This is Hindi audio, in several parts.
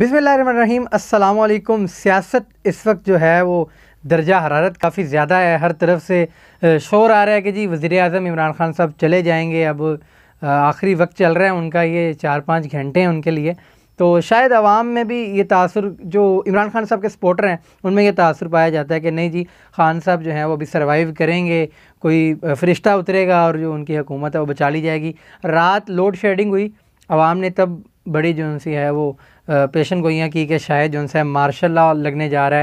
अस्सलाम वालेकुम सियासत इस वक्त जो है वो दर्जा हरारत काफ़ी ज़्यादा है हर तरफ से शोर आ रहा है कि जी वज़ी अजम इमरान खान साहब चले जाएंगे अब आखिरी वक्त चल रहा है उनका ये चार पाँच घंटे हैं उनके लिए तो शायद आवाम में भी ये तासर जो इमरान खान साहब के सपोर्टर हैं उनमें ये तासर पाया जाता है कि नहीं जी खान साहब जो हैं वो अभी सर्वाइव करेंगे कोई फरिश्ता उतरेगा और जो उनकी हुकूमत है वो बचा ली जाएगी रात लोड शेडिंग हुई आवाम ने तब बड़ी जो सी है वो पेशन गोइयाँ की कि शायद जो है मार्शल लॉ लगने जा रहा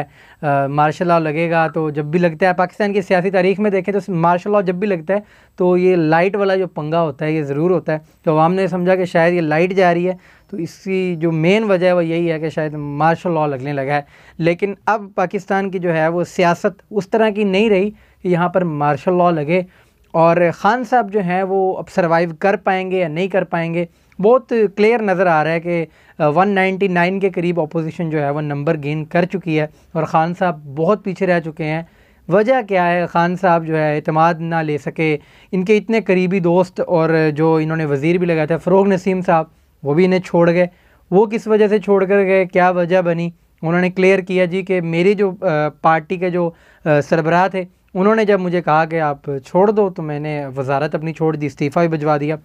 है मार्शल लॉ लगेगा तो जब भी लगता है पाकिस्तान की सियासी तारीख में देखें तो मार्शल लॉ जब भी लगता है तो ये लाइट वाला जो पंगा होता है ये ज़रूर होता है तो आवाम ने समझा कि शायद ये लाइट जा रही है तो इसकी जो मेन वजह है वो यही है कि शायद मार्शल लॉ लगने लगा है लेकिन अब पाकिस्तान की जो है वो सियासत उस तरह की नहीं रही कि यहाँ पर मार्शल लॉ लगे और ख़ान साहब जो हैं वो अब सर्वाइव कर पाएंगे या नहीं कर पाएंगे बहुत क्लियर नज़र आ रहा है कि 199 के करीब अपोजिशन जो है वो नंबर गेन कर चुकी है और ख़ान साहब बहुत पीछे रह चुके हैं वजह क्या है ख़ान साहब जो है अतमाद ना ले सके इनके इतने करीबी दोस्त और जो इन्होंने वज़ीर भी लगाया था फ़रोग नसीम साहब वो भी इन्हें छोड़ गए वो किस वजह से छोड़ कर गए क्या वजह बनी उन्होंने क्लियर किया जी कि मेरी जो पार्टी के जो सरबराह थे उन्होंने जब मुझे कहा कि आप छोड़ दो तो मैंने वजारत अपनी छोड़ दी इस्तीफ़ा भी भिजवा दिया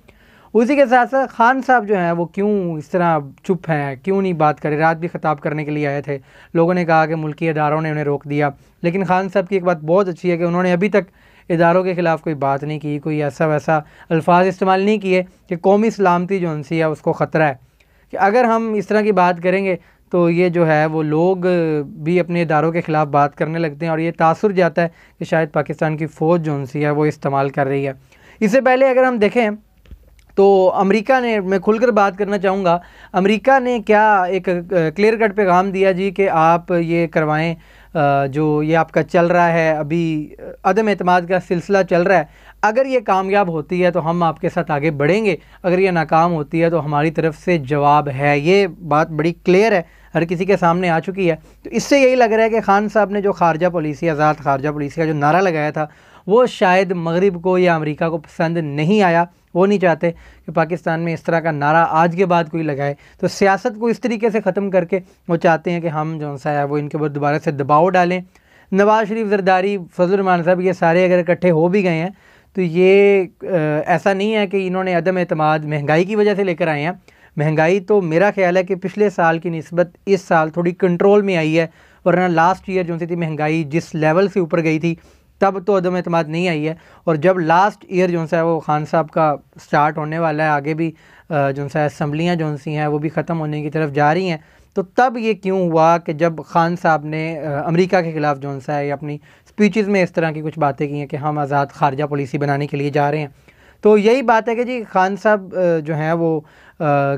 उसी के साथ साथ खान साहब जो हैं वो क्यों इस तरह चुप हैं क्यों नहीं बात करें रात भी ख़ताब करने के लिए आए थे लोगों ने कहा कि मुल्की इदारों ने उन्हें रोक दिया लेकिन खान साहब की एक बात बहुत अच्छी है कि उन्होंने अभी तक इदारों के ख़िलाफ़ कोई बात नहीं की कोई ऐसा वैसा अल्फाज इस्तेमाल नहीं किए कि कौमी सलामती जो उनसी है उसको ख़तरा है कि अगर हम इस तरह की बात करेंगे तो ये जो है वो लोग भी अपने इदारों के ख़िलाफ़ बात करने लगते हैं और ये तासर जाता है कि शायद पाकिस्तान की फ़ौज जो सी है वो इस्तेमाल कर रही है इससे पहले अगर हम देखें तो अमेरिका ने मैं खुलकर बात करना चाहूँगा अमेरिका ने क्या एक क्लियर कट पैगाम दिया जी कि आप ये करवाएं जो ये आपका चल रहा है अभी अदम अतमाद का सिलसिला चल रहा है अगर ये कामयाब होती है तो हम आपके साथ आगे बढ़ेंगे अगर ये नाकाम होती है तो हमारी तरफ से जवाब है ये बात बड़ी क्लियर है हर किसी के सामने आ चुकी है तो इससे यही लग रहा है कि खान साहब ने जो खारजा पॉलिसी आज़ाद खारजा पॉलिसी का जो नारा लगाया था वो शायद मगरब को या अमरीका को पसंद नहीं आया वो नहीं चाहते कि पाकिस्तान में इस तरह का नारा आज के बाद कोई लगाए तो सियासत को इस तरीके से ख़त्म करके वो चाहते हैं कि हम जो सा है वो इनके ऊपर दोबारा से दबाव डालें नवाज़ शरीफ जरदारी फजलरमान साहब ये सारे अगर इकट्ठे हो भी गए हैं तो ये आ, ऐसा नहीं है कि इन्होंने अदम अतमाद महंगाई की वजह से लेकर आए हैं महंगाई तो मेरा ख्याल है कि पिछले साल की नस्बत इस साल थोड़ी कंट्रोल में आई है वरना लास्ट ईयर जो थी महंगाई जिस लेवल से ऊपर गई थी तब तो अदम अतमाद नहीं आई है और जब लास्ट ईयर जो है वो खान साहब का स्टार्ट होने वाला है आगे भी जो सा असम्बलियाँ जो सी हैं वो भी ख़त्म होने की तरफ जा रही हैं तो तब ये क्यों हुआ कि जब खान साहब ने अमेरिका के ख़िलाफ़ जो सा है अपनी स्पीचेस में इस तरह की कुछ बातें की हैं कि हम आज़ाद खारजा पॉलिसी बनाने के लिए जा रहे हैं तो यही बात है कि जी खान साहब जो हैं वो आ,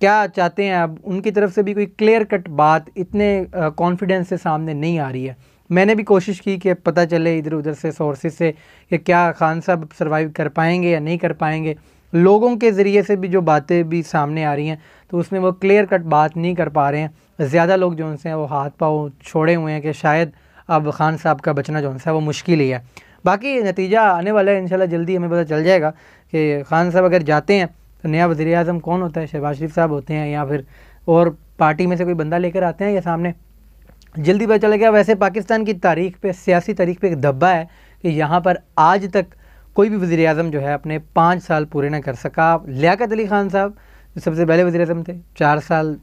क्या चाहते हैं अब उनकी तरफ से भी कोई क्लियर कट बात इतने कॉन्फिडेंस से सामने नहीं आ रही है मैंने भी कोशिश की कि पता चले इधर उधर से सोर्सेज से कि क्या खान साहब सर्वाइव कर पाएंगे या नहीं कर पाएंगे लोगों के ज़रिए से भी जो बातें भी सामने आ रही हैं तो उसमें वो क्लियर कट बात नहीं कर पा रहे हैं ज़्यादा लोग जो उनसे हैं वो हाथ पाँव छोड़े हुए हैं कि शायद अब खान साहब का बचना जो है वो मुश्किल ही है बाकी नतीजा आने वाला है इंशाल्लाह जल्दी हमें पता चल जाएगा कि खान साहब अगर जाते हैं तो नया वजी अजम कौन होता है शहबाज शरीफ साहब होते हैं या फिर और पार्टी में से कोई बंदा लेकर आते हैं या सामने जल्दी पता चलेगा वैसे पाकिस्तान की तारीख पर सियासी तारीख पे एक धब्बा है कि यहाँ पर आज तक कोई भी वज़ी अजम जो है अपने पाँच साल पूरे ना कर सका लियाकत अली ख़ान साहब सबसे पहले वज़ी अजम थे चार साल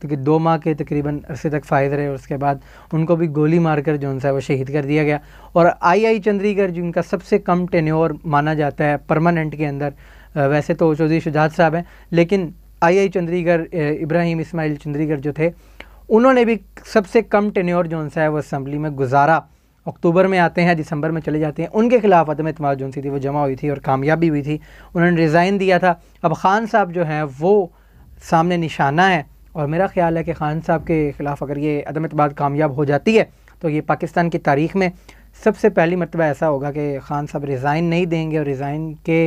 क्योंकि दो माह के तकरीबन अरसे तक फायद रहे और उसके बाद उनको भी गोली मारकर जो सा वो शहीद कर दिया गया और आई आई चंद्रीगढ़ जिनका सबसे कम टेन्योर माना जाता है परमानेंट के अंदर वैसे तो चौधरी शुजात साहब हैं लेकिन आई आई चंद्रीगढ़ इब्राहिम इसमाइल चंद्रीगढ़ जो थे उन्होंने भी सबसे कम टेन्योर जो है वो असम्बली में गुजारा अक्टूबर में आते हैं दिसंबर में चले जाते हैं उनके खिलाफ अदम अतमाद जो थी वो जमा हुई थी और कामयाबी हुई थी उन्होंने रिज़ाइन दिया था अब ख़ान साहब जो हैं वो सामने निशाना है और मेरा ख्याल है कि खान साहब के ख़िलाफ़ अगर ये अदम अतबाद कामयाब हो जाती है तो ये पाकिस्तान की तारीख में सबसे पहली मरतबा ऐसा होगा कि खान साहब रिज़ाइन नहीं देंगे और रिज़ाइन के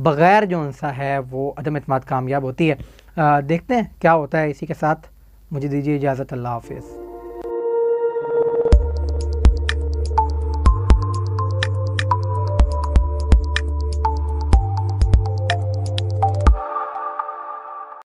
बग़ैर जो अनसा है वो अदम अतमाद कामयाब होती है आ, देखते हैं क्या होता है इसी के साथ मुझे दीजिए इजाज़त अल्लाह हाफिज़